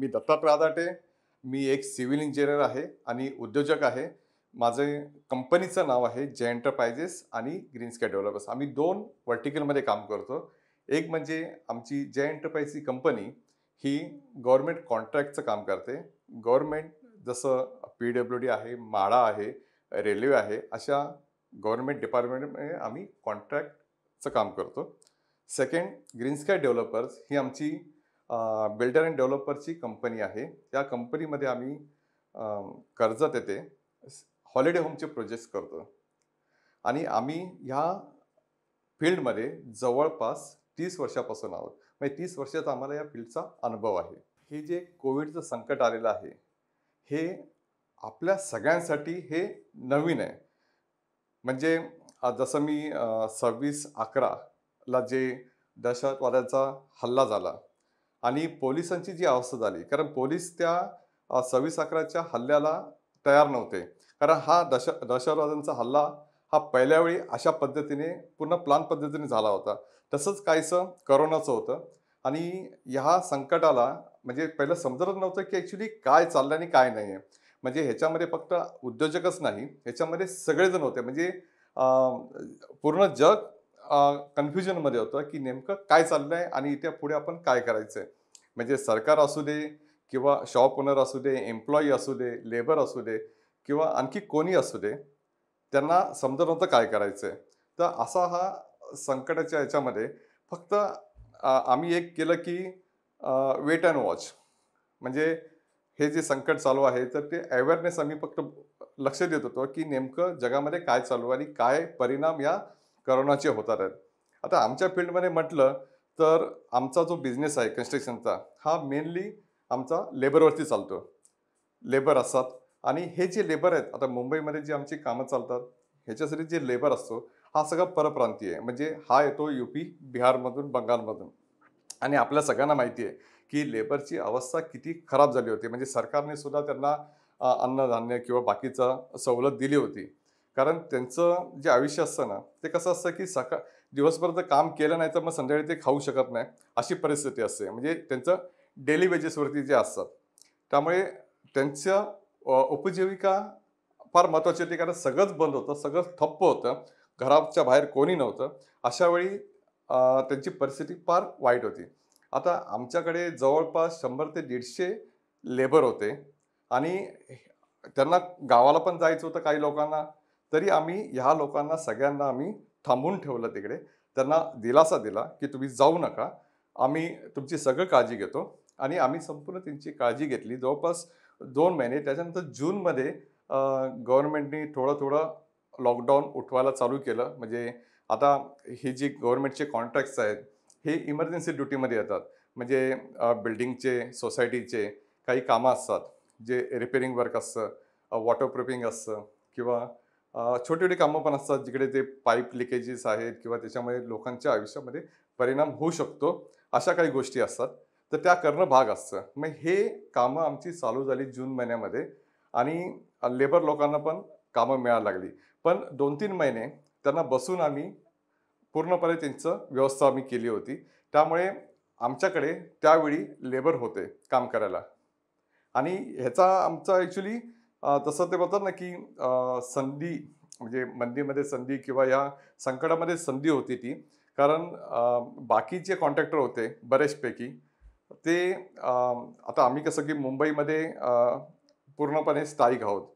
मी दत्ता प्रादाटे मी एक civil engineer आहे आणि उद्योजक आहे माझे कंपनीचं नाव आहे जे एंटरप्रायजेस आणि ग्रीनस्के डेव्हलपर्स आम्ही दोन वर्टिकलमध्ये काम करतो एक म्हणजे आमची जे एंटरप्राईज ही कंपनी ही गव्हर्मेंट कॉन्ट्रॅक्टचं काम करते गव्हर्मेंट जसं पी डब्ल्यू डी आहे माळा आहे रेल्वे आहे अशा गव्हर्मेंट डिपार्टमेंटमध्ये आम्ही कॉन्ट्रॅक्टचं काम करतो सेकंड ग्रीनस्काय डेव्हलपर्स ही आमची बिल्डर अँड डेव्हलपरची कंपनी आहे त्या कंपनीमध्ये आम्ही कर्जत येते हॉलिडे होमचे प्रोजेक्ट करतो आणि आम्ही ह्या फील्डमध्ये जवळपास तीस वर्षापासून आहोत म्हणजे तीस वर्षाचा आम्हाला या फील्डचा अनुभव आहे हे जे कोविडचं संकट आलेलं आहे हे आपल्या सगळ्यांसाठी हे नवीन आहे म्हणजे जसं मी सव्वीस अकराला जे दहशतवाद्याचा हल्ला झाला आणि पोलिसांची जी अवस्था झाली कारण पोलीस त्या सव्वीस अकराच्या हल्ल्याला तयार नव्हते कारण हा दश दहशतवाद्यांचा हल्ला हा पहिल्या वेळी अशा पद्धतीने पूर्ण प्लान पद्धतीने झाला होता तसंच काहीसं करोनाचं होतं आणि ह्या संकटाला म्हणजे पहिलं समजलंच नव्हतं की ॲक्च्युली काय चाललं आणि काय नाही आहे म्हणजे ह्याच्यामध्ये फक्त उद्योजकच नाही ह्याच्यामध्ये सगळेजण होते म्हणजे पूर्ण जग कन्फ्युजनमध्ये होतं की नेमकं काय चाललं आहे आणि इथे पुढे आपण काय करायचं आहे म्हणजे सरकार असू दे किंवा शॉप ओनर असू दे एम्प्लॉई असू दे लेबर असू दे किंवा आणखी कोणी असू दे त्यांना समजत नव्हतं काय करायचं आहे तर असा हा संकटाच्या याच्यामध्ये फक्त आम्ही एक केलं की वेट अँड वॉच म्हणजे हे जे संकट चालू आहे तर ते अवेअरनेस आम्ही फक्त लक्ष देत होतो की नेमकं जगामध्ये काय चालू आहे आणि काय परिणाम या करोनाचे होतात आहेत आता आमच्या फील्डमध्ये म्हटलं तर आमचा जो बिझनेस आहे कन्स्ट्रक्शनचा हा मेनली आमचा लेबरवरती चालतो लेबर असतात आणि हे जे लेबर आहेत आता मुंबईमध्ये जे आमची कामं चालतात ह्याच्यासाठी जे लेबर असतो हा सगळा परप्रांतीय आहे म्हणजे हा येतो यू पी बिहारमधून बंगालमधून आणि आपल्या सगळ्यांना माहिती आहे की लेबरची अवस्था किती खराब झाली होती म्हणजे सरकारने सुद्धा त्यांना अन्नधान्य किंवा बाकीचा सवलत दिली होती कारण त्यांचं जे आयुष्य असतं ना ते कसं असतं की सकाळ दिवसभर जर काम केलं नाही तर मग संध्याकाळी ते खाऊ शकत नाही अशी परिस्थिती असते म्हणजे त्यांचं डेली वेजेसवरती जे असतात त्यामुळे त्यांचं उपजीविका फार महत्त्वाची होती कारण सगळंच बंद होतं सगळंच ठप्प होतं घराच्या बाहेर कोणी नव्हतं अशावेळी त्यांची परिस्थिती फार वाईट होती आता आमच्याकडे जवळपास शंभर ते दीडशे लेबर होते आणि त्यांना गावाला पण जायचं होतं काही लोकांना तरी आम्ही ह्या लोकांना सगळ्यांना आम्ही थांबून ठेवलं तिकडे त्यांना दिलासा दिला की तुम्ही जाऊ नका आम्ही तुमची सगळं काळजी घेतो आणि आम्ही संपूर्ण त्यांची काळजी घेतली जवळपास दोन महिने त्याच्यानंतर जूनमध्ये गव्हर्नमेंटनी थोडं थोडं लॉकडाऊन उठवायला चालू केलं म्हणजे आता ही जी गव्हर्नमेंटचे कॉन्ट्रॅक्ट्स आहेत हे इमर्जन्सी ड्युटीमध्ये येतात म्हणजे बिल्डिंगचे सोसायटीचे काही कामं असतात जे रिपेरिंग वर्क असतं वॉटरप्रुफिंग असतं किंवा छोटी छोटी कामं पण असतात जिकडे ते पाईप लिकेजेस आहेत किंवा त्याच्यामध्ये लोकांच्या आयुष्यामध्ये परिणाम होऊ शकतो अशा काही गोष्टी असतात तर त्या करणं भाग असतं मग हे कामं आमची चालू झाली जून महिन्यामध्ये आणि लेबर लोकांना पण कामं मिळायला लागली पण दोन तीन महिने त्यांना बसून आम्ही पूर्णपणे त्यांचं व्यवस्था आम्ही केली होती त्यामुळे आमच्याकडे त्यावेळी लेबर होते काम करायला आणि ह्याचा आमचा ॲक्च्युली तसं ते बोलतात ना की संधी म्हणजे मंदीमध्ये संधी किंवा या संकटामध्ये संधी होती ती कारण बाकीचे कॉन्ट्रॅक्टर होते बऱ्याचपैकी ते आता आम्ही कसं की मुंबईमध्ये पूर्णपणे स्थायिक आहोत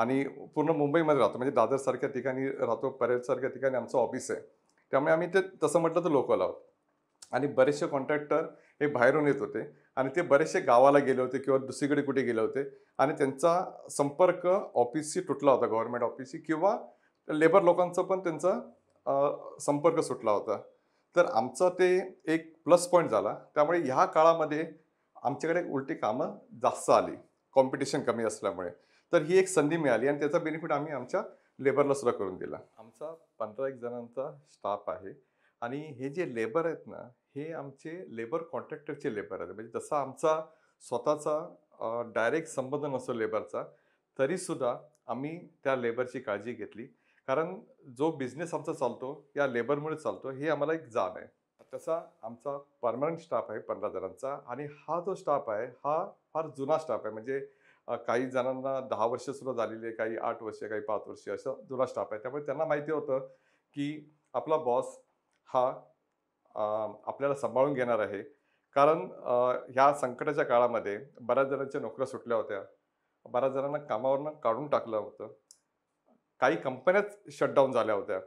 आणि पूर्ण मुंबईमध्ये राहतो म्हणजे दादरसारख्या ठिकाणी राहतो परेलसारख्या ठिकाणी आमचं ऑफिस आहे त्यामुळे आम्ही ते तसं म्हटलं तर लोकल आहोत आणि बरेचसे कॉन्ट्रॅक्टर हे बाहेरून येत होते आणि ते बरेचसे गावाला गेले होते किंवा दुसरीकडे कुठे गेले होते आणि त्यांचा संपर्क ऑफिसशी तुटला होता गव्हर्नमेंट ऑफिसशी किंवा लेबर लोकांचा पण त्यांचा संपर्क सुटला होता तर आमचा ते एक प्लस पॉईंट झाला त्यामुळे ह्या काळामध्ये आमच्याकडे उलटी कामं जास्त आली कॉम्पिटिशन कमी असल्यामुळे तर ही एक संधी मिळाली आणि त्याचा बेनिफिट आम्ही आमच्या लेबरला सुद्धा करून दिला आमचा पंधरा एक जणांचा स्टाफ आहे आणि हे जे लेबर आहेत ना हे आमचे लेबर कॉन्ट्रॅक्टरचे लेबर आहेत म्हणजे जसा आमचा स्वतःचा डायरेक्ट संबंध नसतो लेबरचा तरीसुद्धा आम्ही त्या लेबरची काळजी घेतली कारण जो बिझनेस आमचा चालतो या लेबरमुळे चालतो हे आम्हाला एक जाण आहे तसा आमचा परमनंट स्टाफ आहे पंधरा जणांचा आणि हा जो स्टाफ आहे हा फार जुना स्टाफ आहे म्हणजे काही जणांना दहा सुद्धा झालेली आहे काही आठ वर्ष काही पाच वर्ष असं जुना स्टाफ आहे त्यामुळे त्यांना माहिती होतं की आपला बॉस हा आपल्याला सांभाळून घेणार आहे कारण ह्या संकटाच्या काळामध्ये बऱ्याच जणांच्या नोकऱ्या सुटल्या होत्या बऱ्याच जणांना कामावरनं काढून टाकलं होतं काही कंपन्याच शटडाऊन झाल्या होत्या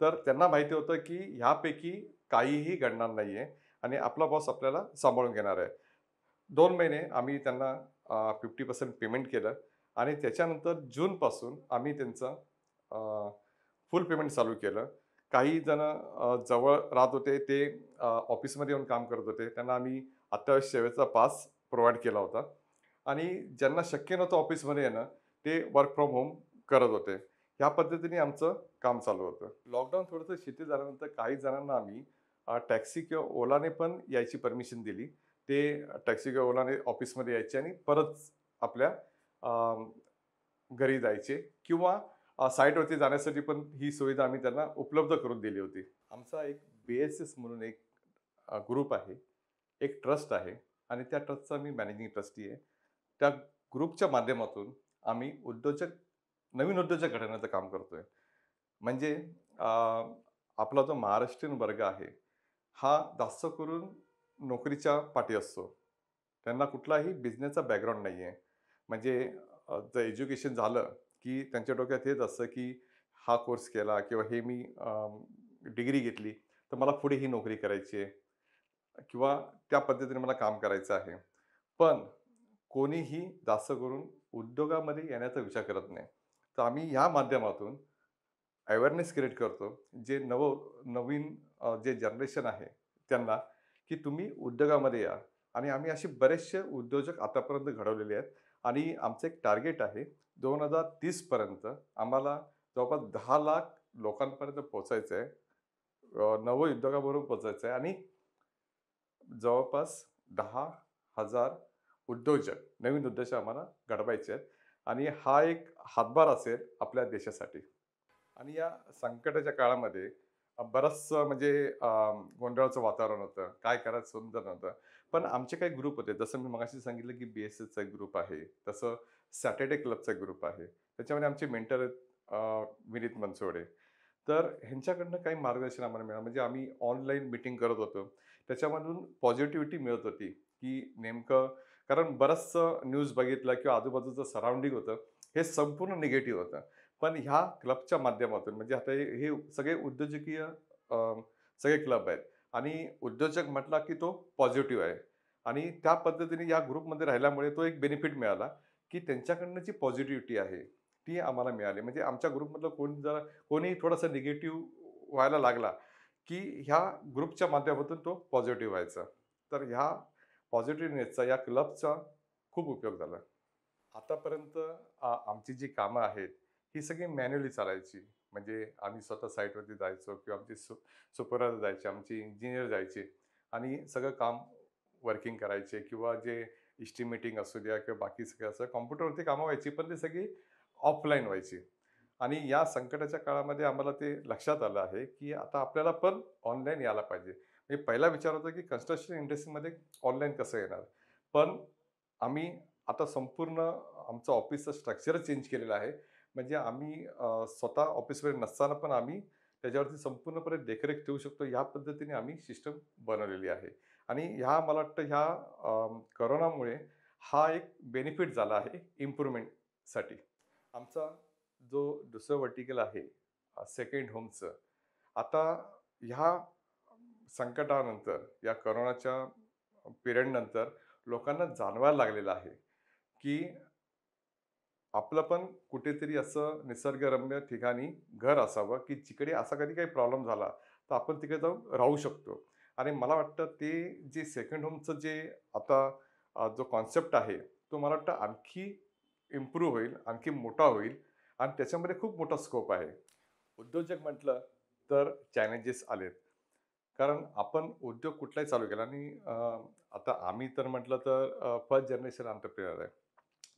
तर त्यांना माहिती होतं की ह्यापैकी काहीही घडणार नाही आहे आणि आपला बॉस आपल्याला सांभाळून घेणार आहे दोन महिने आम्ही त्यांना फिफ्टी पर्सेंट पेमेंट केलं आणि त्याच्यानंतर जूनपासून आम्ही त्यांचं फुल पेमेंट चालू केलं काही जण जवळ राहत होते ते ऑफिसमध्ये येऊन काम करत होते त्यांना आम्ही अत्यावश्यक सेवेचा पास प्रोव्हाइड केला होता आणि ज्यांना शक्य नव्हतं ऑफिसमध्ये येणं ते वर्क फ्रॉम होम करत होते ह्या पद्धतीने आमचं काम चालू होतं लॉकडाऊन थोडंसं शिथिल झाल्यानंतर काही जणांना आम्ही टॅक्सी किंवा ओलाने पण यायची परमिशन दिली ते टॅक्सी किंवा ओलाने ऑफिसमध्ये यायचे आणि परत आपल्या घरी जायचे किंवा साईटवरती जाण्यासाठी पण ही सुविधा आम्ही त्यांना उपलब्ध करून दिली होती आमचा एक बी एस एस म्हणून एक ग्रुप आहे एक ट्रस्ट आहे आणि त्या ट्रस्टचा मी मॅनेजिंग ट्रस्टी आहे त्या ग्रुपच्या माध्यमातून आम्ही उद्योजक नवीन उद्योजक घडवण्याचं काम करतो आहे म्हणजे आपला जो महाराष्ट्रीयन वर्ग आहे हा जास्त करून नोकरीच्या पाठी असतो त्यांना कुठलाही बिझनेसचा बॅकग्राऊंड नाही आहे म्हणजे जर एज्युकेशन झालं की त्यांच्या डोक्यात हेच असतं की हा कोर्स केला किंवा हे मी डिग्री घेतली तर मला पुढे ही नोकरी करायची आहे किंवा त्या पद्धतीने मला काम करायचं आहे पण कोणीही जास्त करून उद्योगामध्ये येण्याचा विचार करत नाही तर आम्ही ह्या माध्यमातून अवेअरनेस क्रिएट करतो जे नव नवीन जे जनरेशन आहे त्यांना की तुम्ही उद्योगामध्ये या आणि आम्ही असे बरेचसे उद्योजक आतापर्यंत घडवलेले आहेत आणि आमचं एक टार्गेट आहे दोन हजार तीसपर्यंत आम्हाला जवळपास दहा लाख लोकांपर्यंत पोचायचं आहे उद्योगाबरोबर पोचायचं आहे आणि जवळपास दहा हजार उद्योजक नवीन उद्योजक आम्हाला घडवायचे आहेत आणि हा एक हातभार असेल आपल्या देशासाठी आणि या संकटाच्या काळामध्ये बरंचसं म्हणजे गोंधळाचं वातावरण होतं काय करायचं सुंदर नव्हतं पण आमचे काही ग्रुप होते जसं मी मगाशी सांगितलं की बी एस एसचा एक ग्रुप आहे तसं सॅटर्डे क्लबचा एक ग्रुप आहे त्याच्यामध्ये आमचे मेंटर विनीत मनसोडे तर ह्यांच्याकडनं काही मार्गदर्शन आम्हाला मिळालं म्हणजे आम्ही ऑनलाईन मिटिंग करत होतो त्याच्यामधून पॉझिटिव्हिटी मिळत होती की नेमकं कारण बरंचसं न्यूज बघितलं किंवा आजूबाजूचं सराउंडिंग होतं हे संपूर्ण निगेटिव्ह होतं पण ह्या क्लबच्या माध्यमातून म्हणजे आता हे सगळे उद्योजकीय सगळे क्लब आहेत आणि उद्योजक म्हटला की तो पॉझिटिव्ह आहे आणि त्या पद्धतीने या ग्रुपमध्ये राहिल्यामुळे तो एक बेनिफिट मिळाला की त्यांच्याकडनं जी पॉझिटिव्हिटी आहे ती आम्हाला मिळाली म्हणजे आमच्या ग्रुपमधलं कोण जरा कोणी थोडासा निगेटिव्ह व्हायला लागला की ह्या ग्रुपच्या माध्यमातून तो पॉझिटिव्ह व्हायचा तर ह्या पॉझिटिव्हनेसचा या क्लबचा खूप उपयोग झाला आतापर्यंत आमची जी कामं आहेत ती सगळी मॅन्युअली चालायची म्हणजे आम्ही स्वतः साईटवरती जायचो किंवा आमचे सु सुपरवायझर जायचे आमचे इंजिनियर जायचे आणि सगळं काम वर्किंग करायचे किंवा जे इस्टिमेटिंग असू द्या किंवा बाकी सगळं असं कॉम्प्युटरवरती कामं व्हायची पण ते सगळी ऑफलाईन व्हायची आणि या संकटाच्या काळामध्ये आम्हाला ते लक्षात आलं आहे की आता आपल्याला पण ऑनलाईन यायला पाहिजे म्हणजे पहिला विचार होता की कन्स्ट्रक्शन इंडस्ट्रीमध्ये ऑनलाईन कसं येणार पण आम्ही आता संपूर्ण आमचं ऑफिसचं स्ट्रक्चरच चेंज केलेलं आहे म्हणजे आम्ही स्वतः ऑफिसवर नसताना पण आम्ही त्याच्यावरती संपूर्णपणे देखरेख ठेवू शकतो ह्या पद्धतीने आम्ही सिस्टम बनवलेली आहे आणि ह्या मला वाटतं ह्या करोनामुळे हा एक बेनिफिट झाला आहे इम्प्रूव्हमेंटसाठी आमचा जो दुसरं वर्टिकल आहे सेकंड होमचं आता ह्या संकटानंतर या करोनाच्या पिरियडनंतर लोकांना जाणवायला लागलेलं आहे की आपलं पण कुठेतरी असं निसर्गरम्य ठिकाणी घर असावं की जिकडे असा कधी काही प्रॉब्लेम झाला तर आपण तिकडे जाऊन राहू शकतो आणि मला वाटतं ते जे सेकंड होमचं जे आता जो कॉन्सेप्ट आहे तो मला वाटतं आणखी इम्प्रूव्ह होईल आणखी मोठा होईल आणि त्याच्यामध्ये खूप मोठा स्कोप आहे उद्योजक म्हटलं तर चॅलेंजेस आलेत कारण आपण उद्योग कुठलाही चालू केला आणि आता आम्ही तर म्हटलं तर फर्स्ट जनरेशन आंतरप्रियर आहे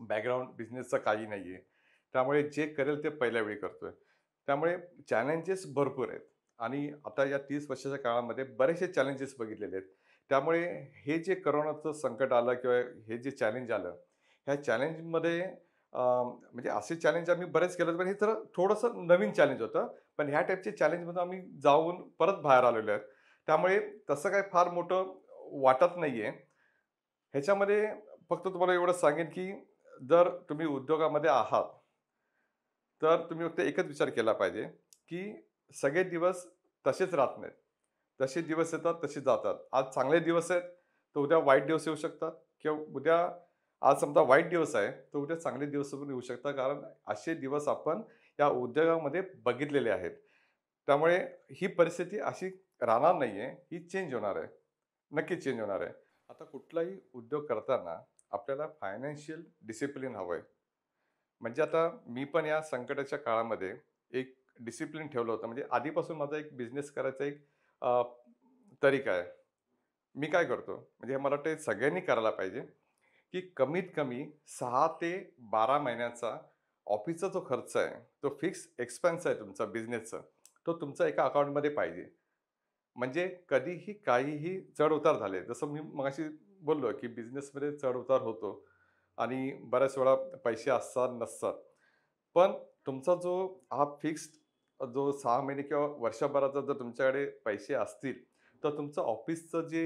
बॅकग्राऊंड बिझनेसचा काही नाही आहे त्यामुळे जे करेल ते पहिल्या वेळी करतो आहे त्यामुळे चॅलेंजेस भरपूर आहेत आणि आता या तीस वर्षाच्या काळामध्ये बरेचसे चॅलेंजेस बघितलेले आहेत त्यामुळे हे जे करोनाचं संकट आलं किंवा हे जे चॅलेंज आलं ह्या चॅलेंजमध्ये म्हणजे असे चॅलेंज आम्ही बरेच केलं पण हे तर थोडंसं नवीन चॅलेंज होतं पण ह्या टाईपचे चॅलेंजमधून आम्ही जाऊन परत बाहेर आलेलो आहेत त्यामुळे तसं काय फार मोठं वाटत नाही आहे ह्याच्यामध्ये फक्त तुम्हाला एवढं सांगेन की जर तुम्ही उद्योगामध्ये आहात तर तुम्ही फक्त एकच विचार केला पाहिजे की सगळे दिवस तसेच राहत नाहीत तसे दिवस येतात तसे जातात आज चांगले दिवस आहेत तर उद्या वाईट दिवस येऊ शकतात किंवा उद्या आज समजा वाईट दिवस आहे तर उद्या चांगले दिवस पण येऊ शकतात कारण असे दिवस आपण या उद्योगामध्ये बघितलेले आहेत त्यामुळे ही परिस्थिती अशी राहणार नाही आहे ही चेंज होणार आहे नक्की चेंज होणार आहे आता कुठलाही उद्योग करताना आपल्याला फायनान्शियल डिसिप्लिन हवं आहे म्हणजे आता मी पण या संकटाच्या काळामध्ये एक डिसिप्लिन ठेवलं होतं म्हणजे आधीपासून माझा एक बिझनेस करायचा एक तरीका आहे मी काय करतो म्हणजे मला वाटतं सगळ्यांनी करायला पाहिजे की कमीत कमी सहा ते बारा महिन्याचा ऑफिसचा जो खर्च आहे तो फिक्स एक्सपेन्स आहे तुमचा बिझनेसचा तो तुमचा एका अकाउंटमध्ये पाहिजे म्हणजे कधीही काहीही चढ उतार झाले जसं मी मगाशी बोललो की बिझनेसमध्ये चढउतार होतो आणि बऱ्याच वेळा पैसे असतात नसतात पण तुमचा जो हा फिक्स्ड जो सहा महिने किंवा वर्षभराचा जर तुमच्याकडे पैसे असतील तर तुमचं ऑफिसचं जे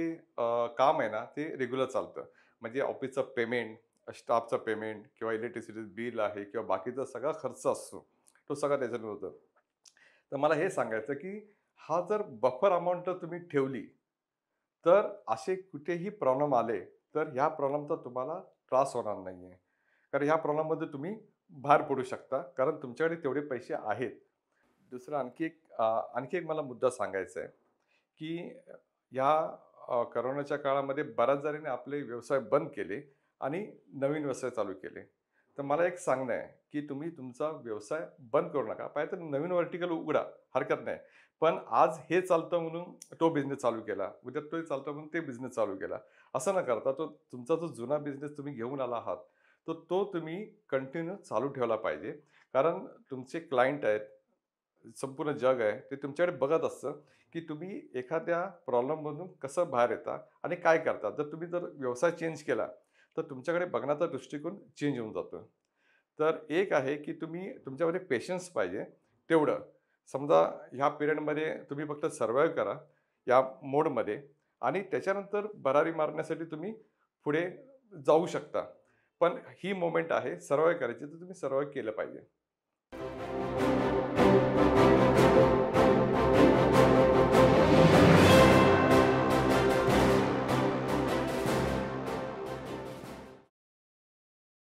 काम आहे ना ते रेग्युलर चालतं म्हणजे ऑफिसचं पेमेंट स्टाफचं पेमेंट किंवा इलेक्ट्रिसिटी बिल आहे किंवा बाकीचा सगळा खर्च असतो तो सगळा त्याच्यातून होतो तर मला हे सांगायचं की हा जर बफर अमाऊंट तुम्ही ठेवली तर असे कुठेही प्रॉब्लेम आले तर ह्या प्रॉब्लेमचा तुम्हाला त्रास होणार नाही आहे कारण ह्या प्रॉब्लेममध्ये तुम्ही भार पडू शकता कारण तुमच्याकडे तेवढे पैसे आहेत दुसरा आणखी एक आणखी एक मला मुद्दा सांगायचा आहे की ह्या करोनाच्या काळामध्ये बऱ्याच जणांनी आपले व्यवसाय बंद केले आणि नवीन व्यवसाय चालू केले तर मला एक सांगणं आहे की तुम्ही तुमचा व्यवसाय बंद करू नका पाहिजे तर नवीन व्हर्टिकल उघडा हरकत नाही पण आज हे चालतं म्हणून तो बिझनेस चालू केला उद्या तो चालतं म्हणून ते बिझनेस चालू केला असं न करता तो तुमचा जो जुना बिझनेस तुम्ही घेऊन आला आहात तर तो, तो तुम्ही कंटिन्यू चालू ठेवला पाहिजे कारण तुमचे क्लायंट आहेत संपूर्ण जग आहे ते तुमच्याकडे बघत असतं की तुम्ही एखाद्या प्रॉब्लेममधून कसं बाहेर येता आणि काय करता जर तुम्ही जर व्यवसाय चेंज केला तर तुमच्याकडे बघण्याचा दृष्टिकोन चेंज होऊन जातो तर एक आहे की तुम्ही तुमच्यामध्ये पेशन्स पाहिजे तेवढं समजा ह्या पिरियडमध्ये तुम्ही फक्त सर्वाईव्ह करा या मोडमध्ये आणि त्याच्यानंतर भरारी मारण्यासाठी तुम्ही पुढे जाऊ शकता पण ही मोमेंट आहे सर्वाईव्ह करायची तर तुम्ही सर्वाईव्ह केलं पाहिजे